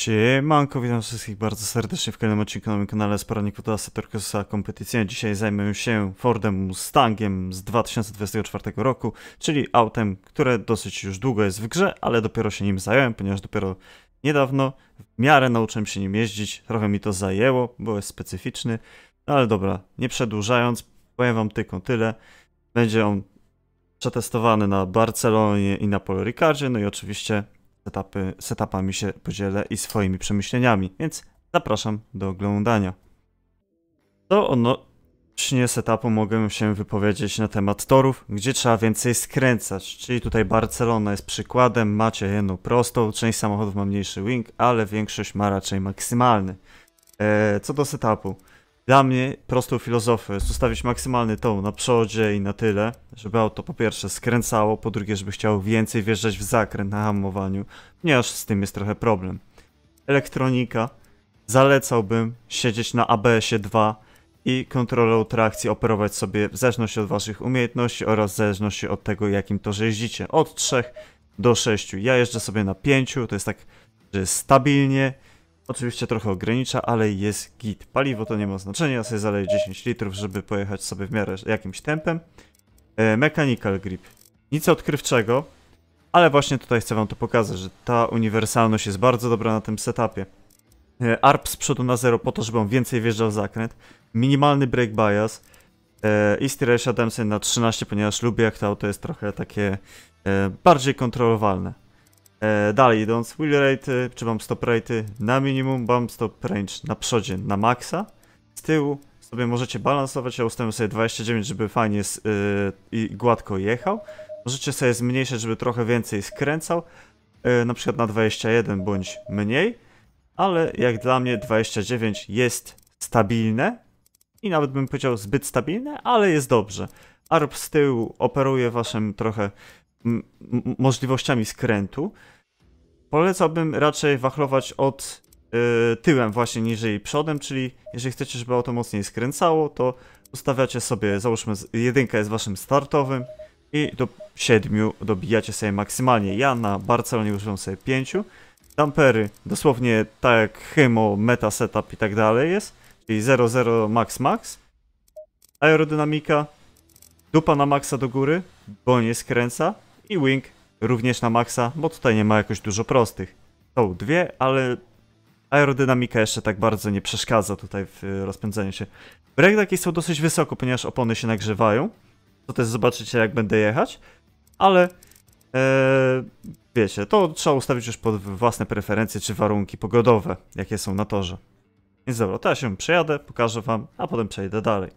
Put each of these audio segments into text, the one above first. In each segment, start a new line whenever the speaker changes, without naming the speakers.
Siemanko, witam wszystkich bardzo serdecznie w kolejnym odcinku na moim kanale z poradników do Assettorkusa Dzisiaj zajmę się Fordem Mustangiem z 2024 roku, czyli autem, które dosyć już długo jest w grze, ale dopiero się nim zająłem, ponieważ dopiero niedawno w miarę nauczyłem się nim jeździć. Trochę mi to zajęło, bo jest specyficzny, no ale dobra, nie przedłużając, powiem wam tylko tyle. Będzie on przetestowany na Barcelonie i na Polo Ricardzie, no i oczywiście setupy, setupami się podzielę i swoimi przemyśleniami, więc zapraszam do oglądania. To odnośnie setupu mogę się wypowiedzieć na temat torów, gdzie trzeba więcej skręcać, czyli tutaj Barcelona jest przykładem, macie jedną prostą, część samochodów ma mniejszy wing, ale większość ma raczej maksymalny. Eee, co do setupu, dla mnie prostą filozofię, ustawić maksymalny tą na przodzie i na tyle, żeby auto po pierwsze skręcało, po drugie, żeby chciało więcej wjeżdżać w zakręt na hamowaniu, ponieważ z tym jest trochę problem. Elektronika, zalecałbym siedzieć na ABS-ie 2 i kontrolę trakcji operować sobie w zależności od waszych umiejętności oraz w zależności od tego, jakim to jeździcie. Od 3 do 6. Ja jeżdżę sobie na 5, to jest tak, że stabilnie, Oczywiście trochę ogranicza, ale jest git. Paliwo to nie ma znaczenia, ja sobie zaleję 10 litrów, żeby pojechać sobie w miarę jakimś tempem. E, mechanical grip. Nic odkrywczego, ale właśnie tutaj chcę wam to pokazać, że ta uniwersalność jest bardzo dobra na tym setupie. E, ARP z przodu na zero po to, żeby on więcej wjeżdżał w zakręt. Minimalny brake bias. E, I steeration siadam na 13, ponieważ lubię jak to auto jest trochę takie e, bardziej kontrolowalne. E, dalej idąc, wheel rate e, czy mam stop rate na minimum, mam stop range na przodzie na maksa. Z tyłu sobie możecie balansować, ja ustawiam sobie 29, żeby fajnie e, i gładko jechał. Możecie sobie zmniejszyć, żeby trochę więcej skręcał, e, na przykład na 21 bądź mniej, ale jak dla mnie 29 jest stabilne i nawet bym powiedział zbyt stabilne, ale jest dobrze. ARP z tyłu operuje waszym trochę możliwościami skrętu, polecałbym raczej wachlować od e, tyłem właśnie jej przodem, czyli jeżeli chcecie, żeby auto mocniej skręcało, to ustawiacie sobie, załóżmy jedynka jest waszym startowym i do siedmiu dobijacie sobie maksymalnie. Ja na Barcelonie używam sobie pięciu. Dampery dosłownie tak jak Hymo, Meta Setup i tak dalej jest, czyli 00 max max. Aerodynamika, dupa na maksa do góry, bo nie skręca i Wing również na maksa, bo tutaj nie ma jakoś dużo prostych. Są dwie, ale aerodynamika jeszcze tak bardzo nie przeszkadza tutaj w y, rozpędzeniu się. Breakdaki są dosyć wysoko, ponieważ opony się nagrzewają. To też zobaczycie jak będę jechać, ale e, wiecie, to trzeba ustawić już pod własne preferencje czy warunki pogodowe, jakie są na torze. Więc dobra, to ja się przejadę, pokażę wam, a potem przejdę dalej.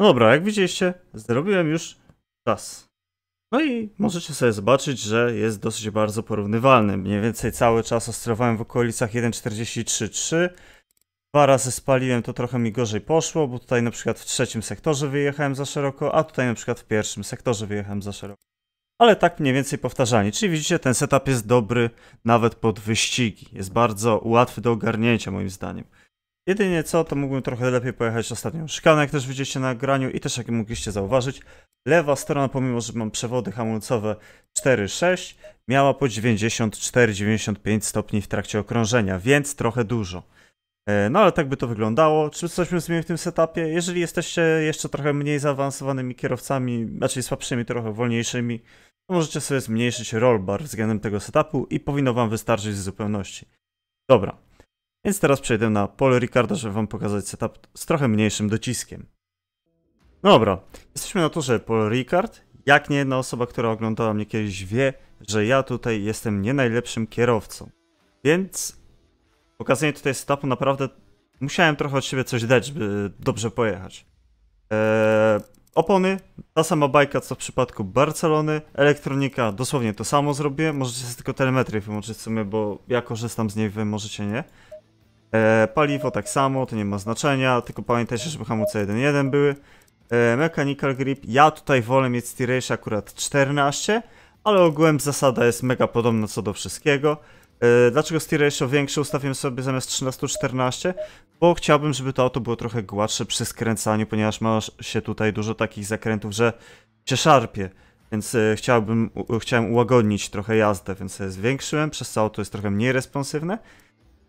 No dobra, jak widzieliście, zrobiłem już czas. No i możecie sobie zobaczyć, że jest dosyć bardzo porównywalny. Mniej więcej cały czas ostrowałem w okolicach 1.43.3. Dwa razy spaliłem, to trochę mi gorzej poszło, bo tutaj na przykład w trzecim sektorze wyjechałem za szeroko, a tutaj na przykład w pierwszym sektorze wyjechałem za szeroko. Ale tak mniej więcej powtarzanie. Czyli widzicie, ten setup jest dobry nawet pod wyścigi. Jest bardzo łatwy do ogarnięcia moim zdaniem. Jedynie co, to mógłbym trochę lepiej pojechać ostatnią szykanę, jak też widzieliście na nagraniu i też jak mogliście zauważyć. Lewa strona, pomimo że mam przewody hamulcowe 46 miała po 94-95 stopni w trakcie okrążenia, więc trochę dużo. E, no ale tak by to wyglądało. Czy coś bym zmienił w tym setupie? Jeżeli jesteście jeszcze trochę mniej zaawansowanymi kierowcami, raczej słabszymi, trochę wolniejszymi, to możecie sobie zmniejszyć rollbar względem tego setupu i powinno wam wystarczyć w zupełności. Dobra, więc teraz przejdę na pole Ricarda, żeby wam pokazać setup z trochę mniejszym dociskiem. Dobra, jesteśmy na torze pole Ricard. Jak nie jedna osoba, która oglądała mnie kiedyś wie, że ja tutaj jestem nie najlepszym kierowcą. Więc pokazanie tutaj setupu naprawdę musiałem trochę od siebie coś dać, by dobrze pojechać. Eee, opony, ta sama bajka co w przypadku Barcelony, elektronika, dosłownie to samo zrobię, możecie tylko telemetrię wyłączyć w sumie, bo ja korzystam z niej, wy możecie nie. E, paliwo tak samo, to nie ma znaczenia, tylko pamiętajcie, żeby hamulce 1.1 były. E, mechanical grip, ja tutaj wolę mieć steer akurat 14, ale ogółem zasada jest mega podobna co do wszystkiego. E, dlaczego steer ratio większe ustawiłem sobie zamiast 13-14? Bo chciałbym, żeby to auto było trochę gładsze przy skręcaniu, ponieważ ma się tutaj dużo takich zakrętów, że się szarpie. Więc e, chciałbym, chciałem ułagodnić trochę jazdę, więc zwiększyłem, przez co auto jest trochę mniej responsywne.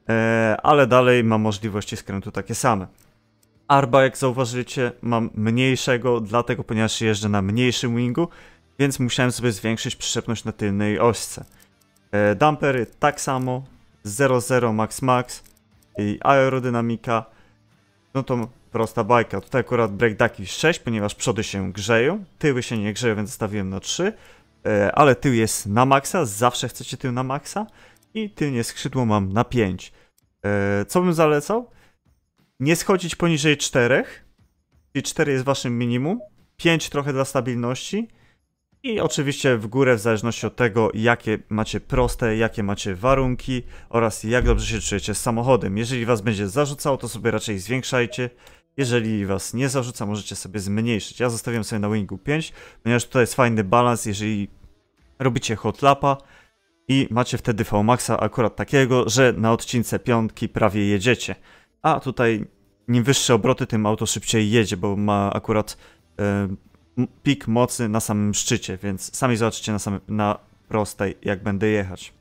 E, ale dalej mam możliwości skrętu takie same. Arba, jak zauważycie, mam mniejszego, dlatego ponieważ jeżdżę na mniejszym wingu, więc musiałem sobie zwiększyć przyczepność na tylnej ośce. E, dampery tak samo, 0,0 max max i aerodynamika, no to prosta bajka. Tutaj akurat breakducki 6, ponieważ przody się grzeją, tyły się nie grzeją, więc zostawiłem na 3, e, ale tył jest na maksa, zawsze chcecie tył na maksa i tylnie skrzydło mam na 5. E, co bym zalecał? Nie schodzić poniżej 4, czyli 4 jest waszym minimum, 5 trochę dla stabilności i oczywiście w górę w zależności od tego, jakie macie proste, jakie macie warunki oraz jak dobrze się czujecie z samochodem. Jeżeli was będzie zarzucało, to sobie raczej zwiększajcie. Jeżeli was nie zarzuca, możecie sobie zmniejszyć. Ja zostawiam sobie na wingu 5, ponieważ tutaj jest fajny balans, jeżeli robicie hot lapa, i macie wtedy VMAXa akurat takiego, że na odcince piątki prawie jedziecie. A tutaj im wyższe obroty, tym auto szybciej jedzie, bo ma akurat e, pik mocy na samym szczycie, więc sami zobaczycie na, samym, na prostej, jak będę jechać.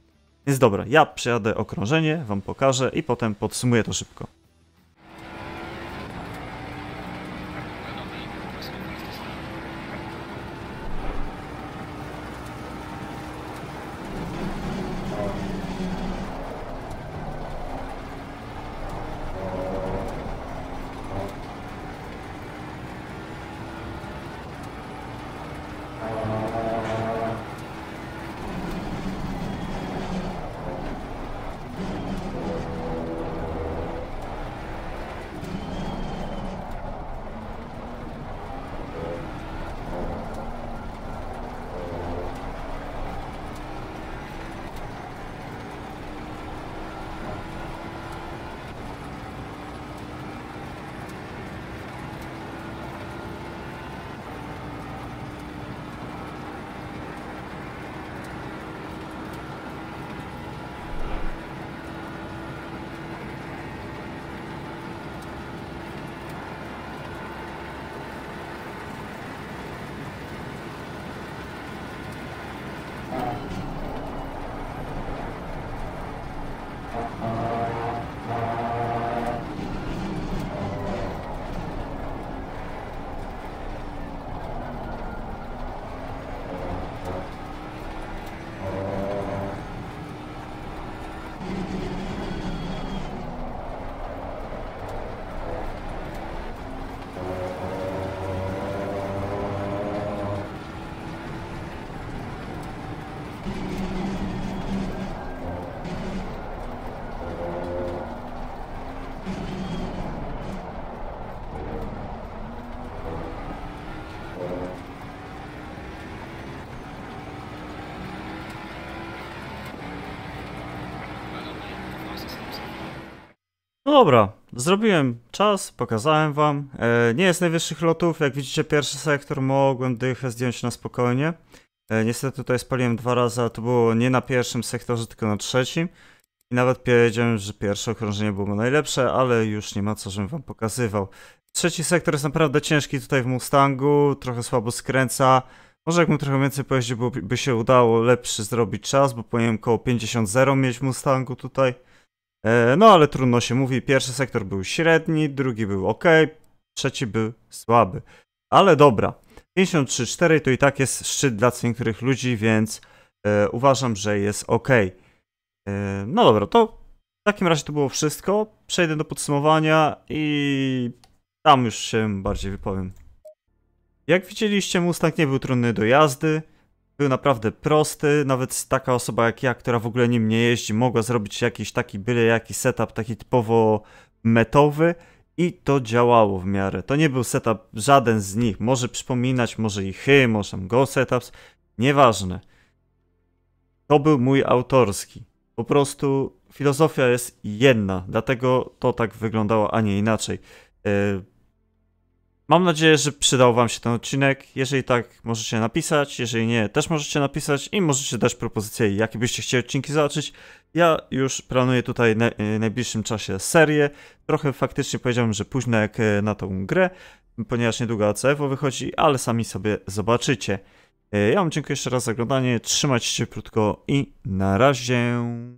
Więc dobra, ja przejadę okrążenie, wam pokażę i potem podsumuję to szybko. No dobra, zrobiłem czas, pokazałem wam. E, nie jest najwyższych lotów, jak widzicie pierwszy sektor mogłem dychę zdjąć na spokojnie. E, niestety tutaj spaliłem dwa razy, a to było nie na pierwszym sektorze, tylko na trzecim. I nawet powiedziałem, że pierwsze okrążenie było najlepsze, ale już nie ma co, żebym wam pokazywał. Trzeci sektor jest naprawdę ciężki tutaj w Mustangu, trochę słabo skręca. Może jakbym trochę więcej pojeździł, by się udało lepszy zrobić czas, bo powinienem koło 50-0 mieć w Mustangu tutaj. E, no ale trudno się mówi, pierwszy sektor był średni, drugi był ok, trzeci był słaby. Ale dobra, 53,4 to i tak jest szczyt dla niektórych ludzi, więc e, uważam, że jest ok. E, no dobra, to w takim razie to było wszystko. Przejdę do podsumowania i tam już się bardziej wypowiem. Jak widzieliście, Mustang nie był trudny do jazdy. Był naprawdę prosty, nawet taka osoba jak ja, która w ogóle nim nie jeździ, mogła zrobić jakiś taki byle jaki setup, taki typowo metowy i to działało w miarę. To nie był setup żaden z nich, może przypominać, może i hy, może go setups, nieważne. To był mój autorski. Po prostu filozofia jest jedna, dlatego to tak wyglądało, a nie inaczej. Yy, Mam nadzieję, że przydał Wam się ten odcinek. Jeżeli tak, możecie napisać. Jeżeli nie, też możecie napisać i możecie dać propozycje, jakie byście chcieli odcinki zobaczyć. Ja już planuję tutaj na, w e, najbliższym czasie serię. Trochę faktycznie powiedziałem, że późno jak e, na tą grę, ponieważ niedługo ACF-o wychodzi, ale sami sobie zobaczycie. E, ja Wam dziękuję jeszcze raz za oglądanie. Trzymajcie się krótko i na razie.